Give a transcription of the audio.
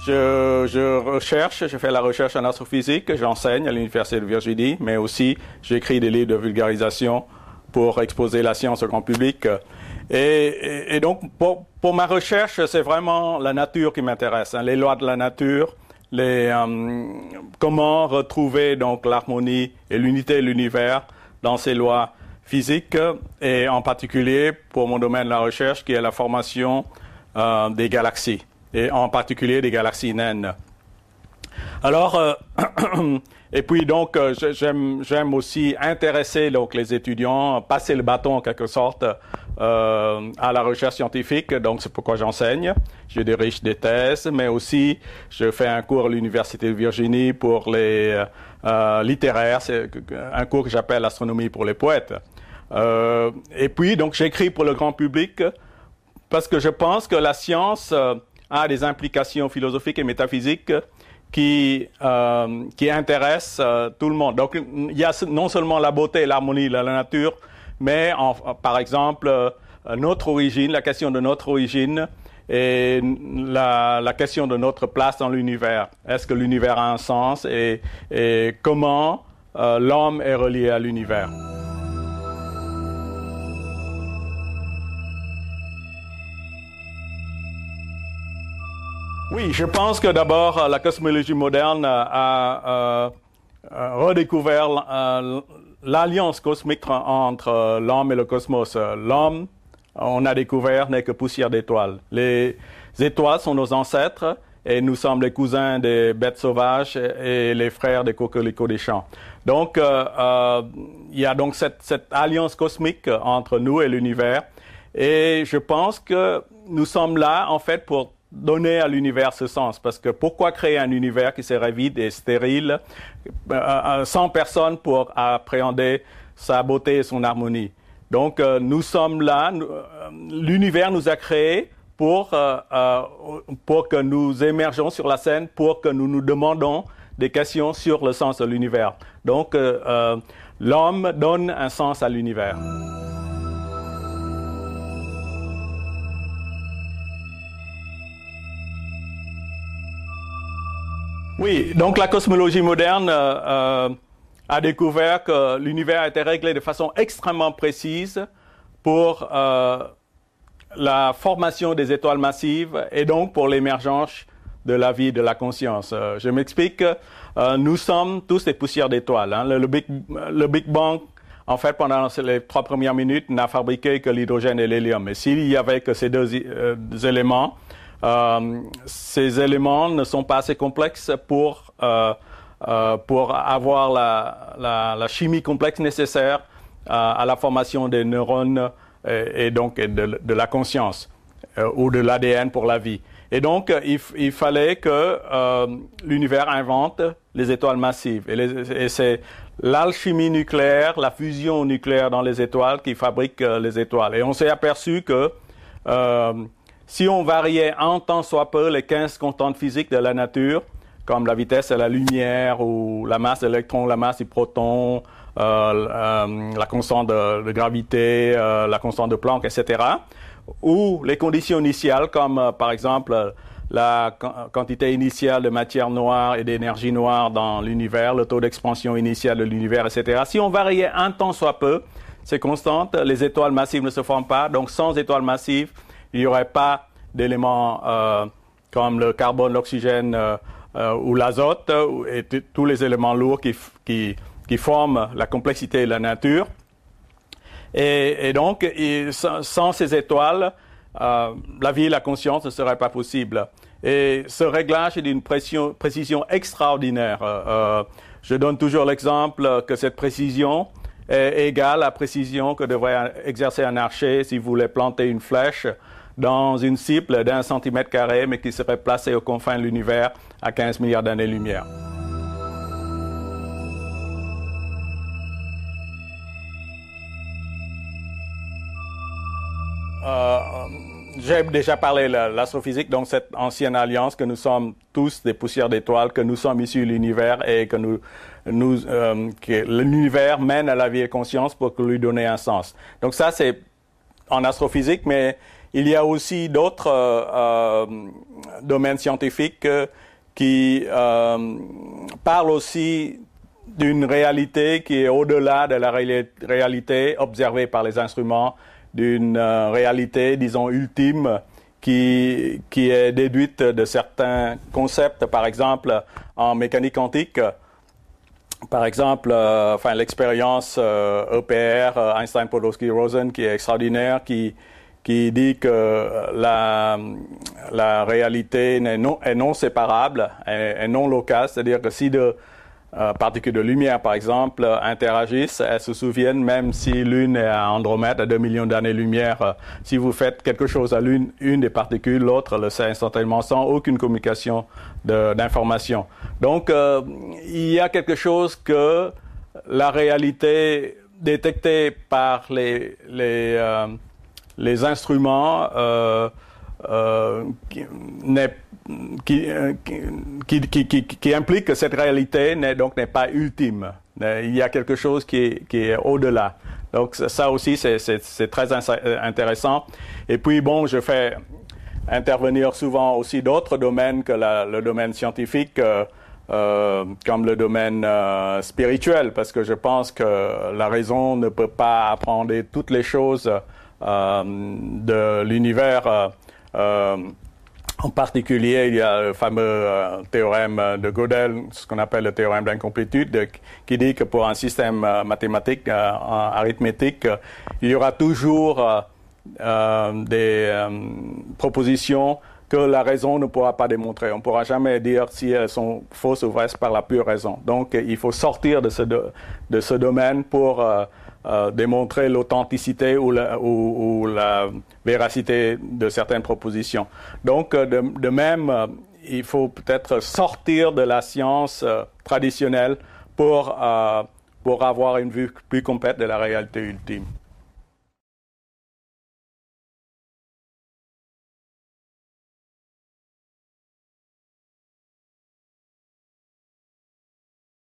Je, je, recherche, je fais la recherche en astrophysique, j'enseigne à l'Université de Virginie, mais aussi j'écris des livres de vulgarisation pour exposer la science au grand public. Et, et, donc, pour, pour, ma recherche, c'est vraiment la nature qui m'intéresse, hein, les lois de la nature, euh, comment retrouver donc l'harmonie et l'unité de l'univers dans ces lois physiques, et en particulier pour mon domaine de la recherche qui est la formation euh, des galaxies et en particulier des galaxies naines. Alors, euh, et puis donc, euh, j'aime aussi intéresser donc, les étudiants, passer le bâton en quelque sorte euh, à la recherche scientifique, donc c'est pourquoi j'enseigne. Je dirige des thèses, mais aussi je fais un cours à l'Université de Virginie pour les euh, euh littéraires, c'est un cours que j'appelle Astronomie pour les poètes. Euh, et puis, donc, j'écris pour le grand public parce que je pense que la science a des implications philosophiques et métaphysiques qui, euh, qui intéressent euh, tout le monde. Donc il y a non seulement la beauté l'harmonie la nature, mais par exemple euh, notre origine, la question de notre origine et la, la question de notre place dans l'univers. Est-ce que l'univers a un sens et, et comment euh, l'homme est relié à l'univers Oui, je pense que d'abord, euh, la cosmologie moderne euh, a euh, redécouvert euh, l'alliance cosmique entre l'homme et le cosmos. L'homme, on a découvert, n'est que poussière d'étoiles. Les étoiles sont nos ancêtres et nous sommes les cousins des bêtes sauvages et les frères des coquelicots des champs. Donc, euh, il y a donc cette, cette alliance cosmique entre nous et l'univers. Et je pense que nous sommes là, en fait, pour donner à l'univers ce sens. Parce que pourquoi créer un univers qui serait vide et stérile, euh, euh, sans personne pour appréhender sa beauté et son harmonie Donc euh, nous sommes là, l'univers nous a créés pour, pour que nous émergeons sur la scène, pour que nous nous demandons des questions sur le sens de l'univers. Donc l'homme donne un sens à l'univers. Oui, donc la cosmologie moderne euh, euh, a découvert que l'univers a été réglé de façon extrêmement précise pour euh, la formation des étoiles massives et donc pour l'émergence de la vie de la conscience. je m'explique, nous sommes tous des poussières d'étoiles. Hein. Le, Big, Bang, en fait, pendant les trois premières minutes, n'a fabriqué que l'hydrogène et l'hélium. Et s'il y avait que ces deux éléments, euh, ces éléments ne sont pas assez complexes pour, euh, euh, pour avoir la, la, la, chimie complexe nécessaire à la formation des neurones et, donc de, de, la conscience ou de l'ADN pour la vie. Et donc, il, il fallait que l'univers invente les étoiles massives. Et, c'est l'alchimie nucléaire, la fusion nucléaire dans les étoiles qui fabrique les étoiles. Et on s'est aperçu que euh, si on variait un temps soit peu les 15 constantes physiques de la nature, comme la vitesse de la lumière ou la masse d'électrons, la masse du proton, euh, euh, la constante de, gravité, euh, la constante de Planck, etc., ou les conditions initiales, comme par exemple la quantité initiale de matière noire et d'énergie noire dans l'univers, le taux d'expansion initial de l'univers, etc. Si on variait un temps soit peu, ces constantes, les étoiles massives ne se forment pas, donc sans étoiles massives, il n'y aurait pas d'éléments euh, comme le carbone, l'oxygène euh, euh, ou l'azote et tous les éléments lourds qui, forment la complexité de la nature. Et, donc, sans, sans, ces étoiles, la vie et la conscience ne seraient pas possibles. Et ce réglage est d'une précision extraordinaire. je donne toujours l'exemple que cette précision est égale à la précision que devrait exercer un archer si vous voulez planter une flèche dans une cible d'un centimètre carré, mais qui serait placée aux confins de l'univers à 15 milliards d'années-lumière. Euh, j'ai déjà parlé de l'astrophysique, donc cette ancienne alliance que nous sommes tous des poussières d'étoiles, que nous sommes issus de l'univers et que nous, euh, que l'univers mène à la vie et conscience pour lui donner un sens. Donc ça, c'est en astrophysique, mais il y a aussi d'autres euh, euh, domaines scientifiques euh, qui parlent aussi d'une réalité qui est au-delà de la réalité observée par les instruments, d'une réalité, disons, ultime qui, qui est déduite de certains concepts, par exemple en mécanique quantique. Par exemple, enfin, l'expérience EPR, e Einstein-Podolsky-Rosen, qui est extraordinaire, qui, qui dit que euh, la, la réalité est non, est non séparable, est, non locale, c'est-à-dire que si deux euh, particules de lumière, par exemple, interagissent, elles se souviennent même si l'une est à Andromède, à 2 millions d'années-lumière. Euh, si vous faites quelque chose à l'une, une des particules, l'autre le sait instantanément sans aucune communication d'information. Donc, il y a quelque chose que la réalité détectée par les, les les instruments euh, euh, euh, qui, qui, qui, qui, qui, implique que cette réalité n'est donc n'est pas ultime. Il y a quelque chose qui est, qui est au-delà. Donc ça aussi, c'est très intéressant. Et puis bon, je fais intervenir souvent aussi d'autres domaines que le domaine scientifique, euh, comme le domaine spirituel, parce que je pense que la raison ne peut pas apprendre toutes les choses euh, de l'univers. Euh, euh, en particulier, il y a le fameux théorème de Gödel, ce qu'on appelle le théorème d'incomplétude, qui dit que pour un système mathématique, arithmétique, il y aura toujours des propositions que la raison ne pourra pas démontrer. On ne pourra jamais dire si elles sont fausses ou vraies par la pure raison. Donc il faut sortir de ce, de ce domaine pour euh, démontrer l'authenticité ou, la, véracité de certaines propositions. Donc, euh, de, même, euh, il faut peut-être sortir de la science traditionnelle pour avoir une vue plus complète de la réalité ultime.